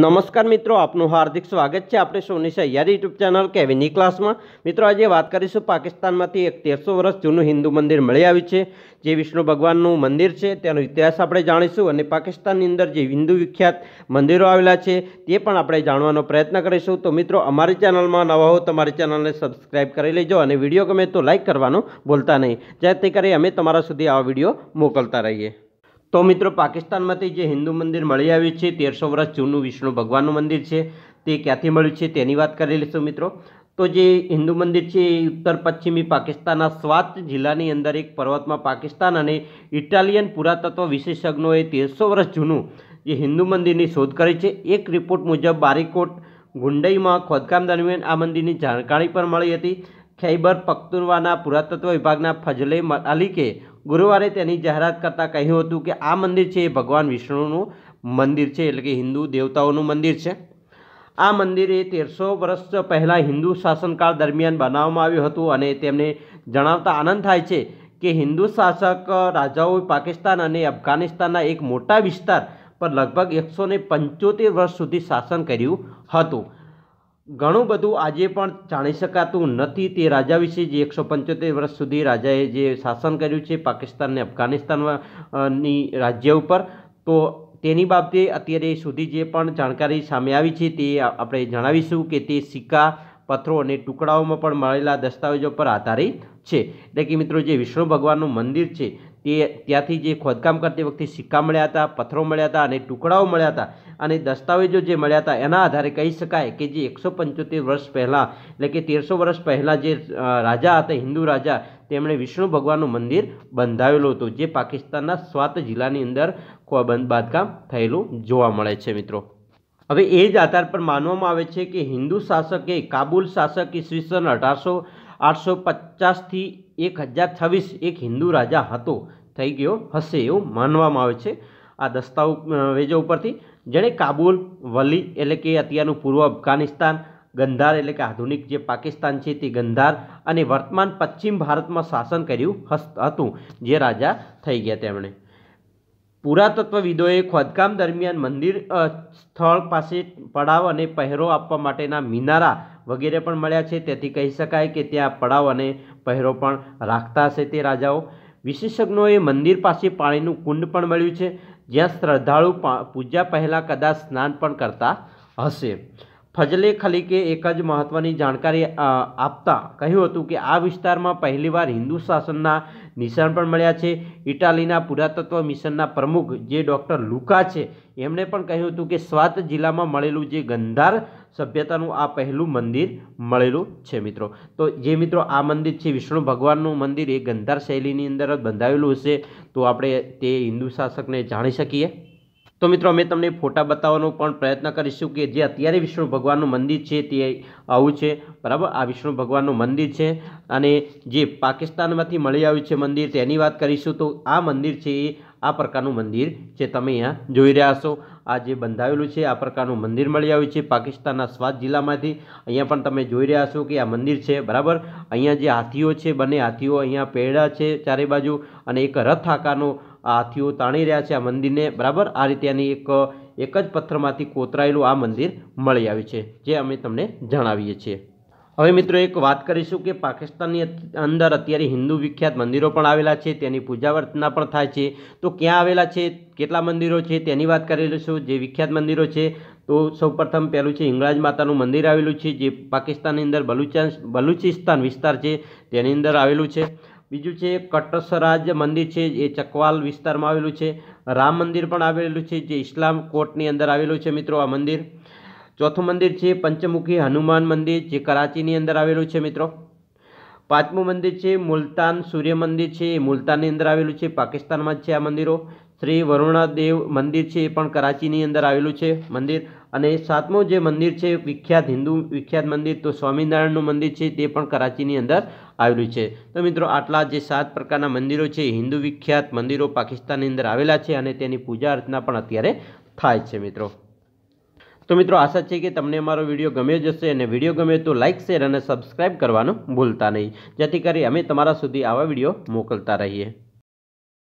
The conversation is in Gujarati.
નમસ્કાર મિત્રો આપનું હાર્દિક સ્વાગત છે આપણે સૌની સૈયાર યુટ્યુબ ચેનલ કેવીની ક્લાસમાં મિત્રો આજે વાત કરીશું પાકિસ્તાનમાંથી એક તેરસો વર્ષ જૂનું હિન્દુ મંદિર મળી આવ્યું છે જે વિષ્ણુ ભગવાનનું મંદિર છે તેનો ઇતિહાસ આપણે જાણીશું અને પાકિસ્તાનની અંદર જે હિન્દુ વિખ્યાત મંદિરો આવેલા છે તે પણ આપણે જાણવાનો પ્રયત્ન કરીશું તો મિત્રો અમારી ચેનલમાં નવા હો તમારી ચેનલને સબસ્ક્રાઈબ કરી લેજો અને વિડીયો ગમે તો લાઇક કરવાનું ભૂલતા નહીં જેથી કરી અમે તમારા સુધી આ વિડીયો મોકલતા રહીએ તો મિત્રો પાકિસ્તાનમાંથી જે હિન્દુ મંદિર મળી આવ્યું છે તેરસો વર્ષ જૂનું વિષ્ણુ ભગવાનનું મંદિર છે તે ક્યાંથી મળ્યું છે તેની વાત કરી લઈશું મિત્રો તો જે હિન્દુ મંદિર છે એ ઉત્તર પશ્ચિમી પાકિસ્તાનના સ્વાત જિલ્લાની અંદર એક પર્વતમાં પાકિસ્તાન અને ઇટાલિયન પુરાતત્વ વિશેષજ્ઞોએ તેરસો વર્ષ જૂનું જે હિન્દુ મંદિરની શોધ કરી છે એક રિપોર્ટ મુજબ બારીકોટ ગુંડઈમાં ખોદકામ દરમિયાન આ મંદિરની જાણકારી પણ મળી હતી ખૈબર પખ્તુરવાના પુરાતત્વ વિભાગના ફજલે માલિકે ગુરુવારે તેની જાહેરાત કરતાં કહ્યું હતું કે આ મંદિર છે એ ભગવાન વિષ્ણુનું મંદિર છે એટલે કે હિન્દુ દેવતાઓનું મંદિર છે આ મંદિર એ તેરસો વર્ષ પહેલાં હિન્દુ શાસનકાળ દરમિયાન બનાવવામાં આવ્યું હતું અને તેમને જણાવતા આનંદ થાય છે કે હિન્દુ શાસક રાજાઓએ પાકિસ્તાન અને અફઘાનિસ્તાનના એક મોટા વિસ્તાર પર લગભગ એકસો પંચોતેર વર્ષ સુધી શાસન કર્યું હતું ઘણું બધું આજે પણ જાણી શકાતું નથી તે રાજા વિશે જે એકસો પંચોતેર વર્ષ સુધી રાજાએ જે શાસન કર્યું છે પાકિસ્તાનને અફઘાનિસ્તાનની રાજ્ય ઉપર તો તેની બાબતે અત્યારે સુધી જે પણ જાણકારી સામે આવી છે તે આપણે જણાવીશું કે તે સિક્કા પથ્થરો અને ટુકડાઓમાં પણ મળેલા દસ્તાવેજો પર આધારિત છે એટલે કે મિત્રો જે વિષ્ણુ ભગવાનનું મંદિર છે તે ત્યાંથી જે ખોદકામ કરતી વખતે સિક્કા મળ્યા હતા પથ્થરો મળ્યા હતા અને ટુકડાઓ મળ્યા હતા અને દસ્તાવેજો જે મળ્યા હતા એના આધારે કહી શકાય કે જે એકસો પંચોતેર વર્ષ પહેલાં એટલે કે તેરસો વર્ષ પહેલાં જે રાજા હતા હિન્દુ રાજા તેમણે વિષ્ણુ ભગવાનનું મંદિર બંધાવેલું હતું જે પાકિસ્તાનના સ્વાત જિલ્લાની અંદર બાંધકામ થયેલું જોવા મળે છે મિત્રો હવે એ જ આધાર પર માનવામાં આવે છે કે હિન્દુ શાસકે કાબુલ શાસક ઈસવીસન અઢારસો આઠસો પચાસથી એક હજાર છવ્વીસ એક હિન્દુ રાજા હતો થઈ ગયો હશે એવું માનવામાં આવે છે આ દસ્તાવેજો ઉપરથી જેણે કાબુલ વલી એટલે કે અત્યારનું પૂર્વ અફઘાનિસ્તાન ગંધાર એટલે કે આધુનિક જે પાકિસ્તાન છે તે ગંધાર અને વર્તમાન પશ્ચિમ ભારતમાં શાસન કર્યું હતું જે રાજા થઈ ગયા તેમણે પુરાતત્વવિદોએ ખોદકામ દરમિયાન મંદિર સ્થળ પાસે પડાવ અને પહેરો આપવા માટેના મિનારા વગેરે પણ મળ્યા છે તેથી કહી શકાય કે ત્યાં પડાવ અને પહેરો પણ રાખતા હશે તે રાજાઓ વિશેષજ્ઞોએ મંદિર પાસે પાણીનું કુંડ પણ મળ્યું છે જ્યાં શ્રદ્ધાળુ પૂજા પહેલાં કદાચ સ્નાન પણ કરતા હશે ફજલે ખલીકે એક જ મહત્ત્વની જાણકારી આપતા કહ્યું હતું કે આ વિસ્તારમાં પહેલીવાર હિન્દુ શાસનના નિશાન પણ મળ્યા છે ઇટાલીના પુરાતત્વ મિશનના પ્રમુખ જે ડૉક્ટર લુકા છે એમણે પણ કહ્યું હતું કે સ્વાત જિલ્લામાં મળેલું જે ગંધાર સભ્યતાનું આ પહેલું મંદિર મળેલું છે મિત્રો તો જે મિત્રો આ મંદિર છે વિષ્ણુ ભગવાનનું મંદિર એ ગંધાર શૈલીની અંદર જ બંધાયેલું હશે તો આપણે તે હિન્દુ શાસકને જાણી શકીએ તો મિત્રો અમે તમને ફોટા બતાવવાનો પણ પ્રયત્ન કરીશું કે જે અત્યારે વિષ્ણુ ભગવાનનું મંદિર છે તે આવું છે બરાબર આ વિષ્ણુ ભગવાનનું મંદિર છે અને જે પાકિસ્તાનમાંથી મળી આવ્યું છે મંદિર તેની વાત કરીશું તો આ મંદિર છે એ આ પ્રકારનું મંદિર છે તમે અહીંયા જોઈ રહ્યા છો આ જે બંધાવેલું છે આ પ્રકારનું મંદિર મળી આવ્યું છે પાકિસ્તાનના સ્વાત જિલ્લામાંથી અહીંયા પણ તમે જોઈ રહ્યા છો કે આ મંદિર છે બરાબર અહીંયા જે હાથીઓ છે બંને હાથીઓ અહીંયા પેડા છે ચારે બાજુ અને એક રથ આકારનો હાથીઓ તાણી રહ્યા છે આ મંદિરને બરાબર આ રીતે આની એક એક જ પથ્થરમાંથી કોતરાયેલું આ મંદિર મળી આવ્યું છે જે અમે તમને જણાવીએ છીએ હવે મિત્રો એક વાત કરીશું કે પાકિસ્તાનની અંદર અત્યારે હિન્દુ વિખ્યાત મંદિરો પણ આવેલા છે તેની પૂજાવર્તના પણ થાય છે તો ક્યાં આવેલા છે કેટલા મંદિરો છે તેની વાત કરી કરીશું જે વિખ્યાત મંદિરો છે તો સૌપ્રથમ પહેલું છે હિંગળાજ માતાનું મંદિર આવેલું છે જે પાકિસ્તાનની અંદર બલુચાન બલુચિસ્તાન વિસ્તાર છે તેની અંદર આવેલું છે બીજું છે કટસરાજ મંદિર છે એ ચકવાલ વિસ્તારમાં આવેલું છે રામ મંદિર પણ આવેલું છે જે ઇસ્લામ કોટની અંદર આવેલું છે મિત્રો આ મંદિર ચોથું મંદિર છે પંચમુખી હનુમાન મંદિર જે કરાચીની અંદર આવેલું છે મિત્રો પાંચમું મંદિર છે મુલતાન સૂર્ય મંદિર છે એ મુલતાનની અંદર આવેલું છે પાકિસ્તાનમાં છે આ મંદિરો શ્રી વરુણાદેવ મંદિર છે એ પણ કરાચીની અંદર આવેલું છે મંદિર અને સાતમું જે મંદિર છે વિખ્યાત હિન્દુ વિખ્યાત મંદિર તો સ્વામિનારાયણનું મંદિર છે તે પણ કરાચીની અંદર આવેલું છે તો મિત્રો આટલા જે સાત પ્રકારના મંદિરો છે હિન્દુ વિખ્યાત મંદિરો પાકિસ્તાનની અંદર આવેલા છે અને તેની પૂજા અર્ચના પણ અત્યારે થાય છે મિત્રો તો મિત્રો આશા છે કે તમને અમારો વિડીયો ગમ્યો જશે અને વિડીયો ગમે તો લાઇક શેર અને સબસ્ક્રાઇબ કરવાનું ભૂલતા નહીં જેથી કરી અમે તમારા સુધી આવા વિડીયો મોકલતા રહીએ